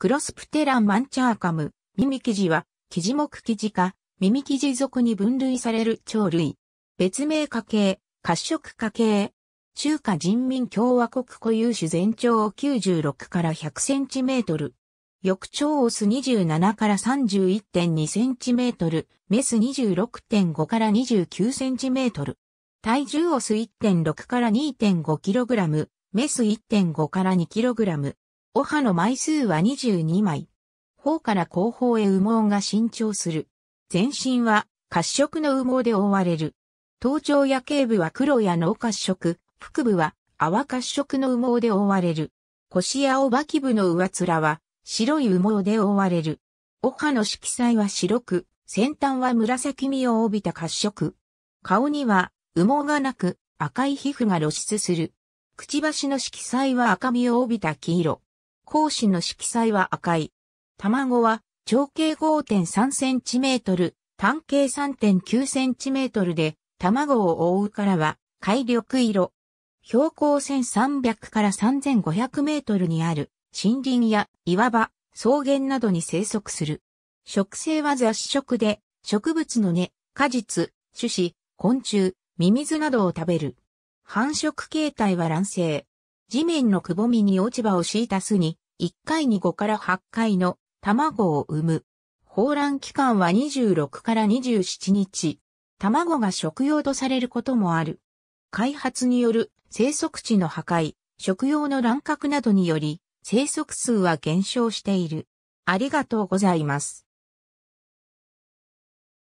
クロスプテランマンチャーカム、耳生地は、生地目生地か、耳生地属に分類される鳥類。別名家系、褐色家系。中華人民共和国固有種全長96から100センチメートル。翼長オス27から31.2センチメートル、メス26.5から29センチメートル。体重オス1.6から2.5キログラム、メス1.5から2キログラム。お歯の枚数は22枚。方から後方へ羽毛が伸長する。全身は褐色の羽毛で覆われる。頭頂や頸部は黒や脳褐色、腹部は泡褐色の羽毛で覆われる。腰やおばき部の上面は白い羽毛で覆われる。お歯の色彩は白く、先端は紫みを帯びた褐色。顔には羽毛がなく赤い皮膚が露出する。くちばしの色彩は赤みを帯びた黄色。格子の色彩は赤い。卵は長径 5.3cm、単径 3.9cm で、卵を覆うからは、海緑色。標高1300から3500メートルにある森林や岩場、草原などに生息する。食性は雑食で、植物の根、果実、種子、昆虫、ミミズなどを食べる。繁殖形態は卵生。地面のくぼみに落ち葉を敷いた巣に、1回に5から8回の卵を産む。放卵期間は26から27日。卵が食用とされることもある。開発による生息地の破壊、食用の乱獲などにより、生息数は減少している。ありがとうございます。